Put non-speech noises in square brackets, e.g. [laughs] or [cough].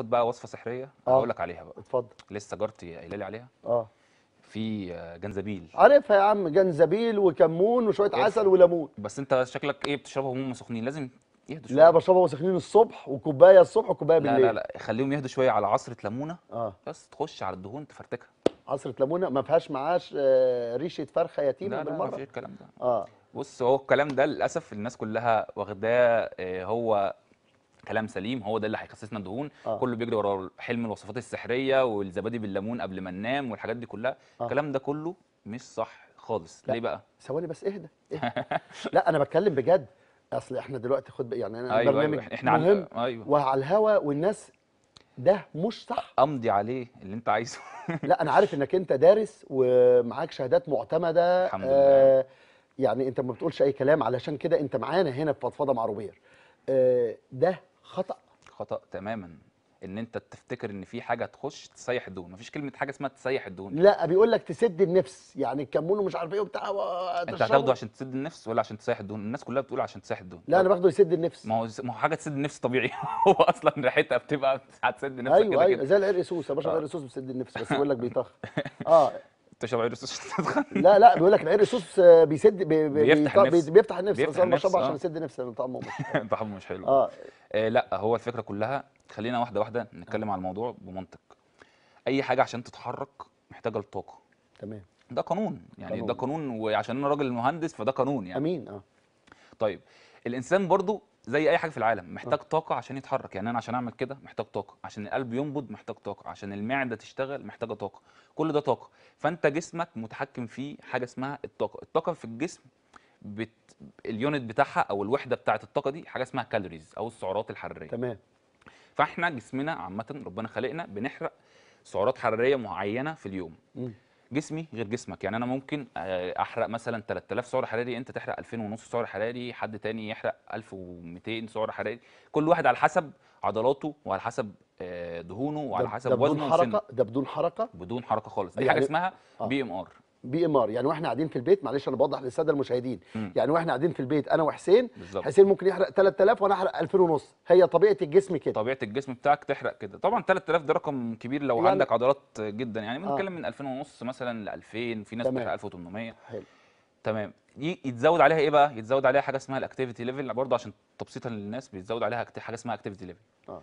خد بقى وصفه سحريه آه. هقول لك عليها بقى اتفضل لسه جارتي قايله لي عليها اه في جنزبيل عارفها يا عم جنزبيل وكمون وشويه إيه؟ عسل وليمون بس انت شكلك ايه بتشربهم وهم سخنين لازم يهدوا شويه لا بشربهم سخنين الصبح وكوبايه الصبح وكوبايه بالليل لا لا لا خليهم يهدوا شويه على عصره ليمونه اه بس تخش على الدهون تفرتكها عصره ليمونه ما فيهاش معاش آه، ريشه فرخه يتيمه لا بالمره لا لا الكلام ده اه بص هو الكلام ده للاسف الناس كلها واخداه آه، هو كلام سليم هو ده اللي هيخسسنا الدهون آه. كله بيجري ورا حلم الوصفات السحريه والزبادي بالليمون قبل ما ننام والحاجات دي كلها آه. الكلام ده كله مش صح خالص لا. ليه بقى ثواني بس اهدى, [laughs] لا انا بتكلم بجد اصل احنا دلوقتي خد يعني انا أيوة, أيوة، برنامج أيوة. احنا مهم على... أيوة. وعلى الهوا والناس ده مش صح امضي عليه اللي انت عايزه [laughs] لا انا عارف انك انت دارس ومعاك شهادات معتمده الحمد آه، لله. آه يعني انت ما بتقولش اي كلام علشان كده انت معانا هنا في فضفضه مع روبير آه ده خطا خطا تماما ان انت تفتكر ان في حاجه تخش تسيح الدهون مفيش كلمه حاجه اسمها تسيح الدهون لا بيقول لك تسد النفس يعني الكمون ومش عارف ايه وبتاع انت هتاخده عشان تسد النفس ولا عشان تسيح الدهون الناس كلها بتقول عشان تسيح الدهون لا انا باخده يسد النفس ما هو ما هو حاجه تسد النفس طبيعي [laughs] هو اصلا ريحتها بتبقى هتسد نفسك أيوه،, ايوه كده ايوه زي العرق سوس يا باشا آه. العرق سوس بيسد النفس بس [laughs] بيقول لك بيطخ [laughs] اه تشرب عرق سوس لا لا بيقول لك العرق سوس آه، بيسد بيفتح النفس بيفتح النفس بيفتح النفس عشان آه. يسد النفس طعمه مش طعمه مش حلو اه آه لا هو الفكره كلها خلينا واحده واحده نتكلم على الموضوع بمنطق اي حاجه عشان تتحرك محتاجه لطاقه تمام ده قانون يعني قانون. ده قانون وعشان انا راجل مهندس فده قانون يعني امين اه طيب الانسان برضو زي اي حاجه في العالم محتاج أه. طاقه عشان يتحرك يعني انا عشان اعمل كده محتاج طاقه عشان القلب ينبض محتاج طاقه عشان المعده تشتغل محتاجه طاقه كل ده طاقه فانت جسمك متحكم فيه حاجه اسمها الطاقه الطاقه في الجسم بت... اليونت بتاعها او الوحده بتاعه الطاقه دي حاجه اسمها كالوريز او السعرات الحراريه تمام فاحنا جسمنا عامه ربنا خلقنا بنحرق سعرات حراريه معينه في اليوم م. جسمي غير جسمك يعني انا ممكن آه، احرق مثلا 3000 سعر حراري انت تحرق 2000 ونص سعر حراري حد تاني يحرق 1200 سعر حراري كل واحد على حسب عضلاته وعلى حسب آه، دهونه وعلى حسب وزنه ده بدون حركه ده بدون حركه بدون حركه خالص دي يعني حاجه اسمها آه. بي ام ار بي ام ار يعني واحنا قاعدين في البيت معلش انا بوضح للساده المشاهدين م. يعني واحنا قاعدين في البيت انا وحسين بالزبط. حسين ممكن يحرق 3000 وانا احرق 2000 ونص هي طبيعه الجسم كده طبيعه الجسم بتاعك تحرق كده طبعا 3000 ده رقم كبير لو يعني عندك عضلات جدا يعني آه. بنتكلم آه. من 2000 ونص مثلا ل 2000 في ناس بتحرق 1800 حلو تمام يتزود عليها ايه بقى يتزود عليها حاجه اسمها الاكتيفيتي ليفل برضه عشان تبسيطا للناس بيتزود عليها حاجه اسمها اكتيفيتي ليفل اه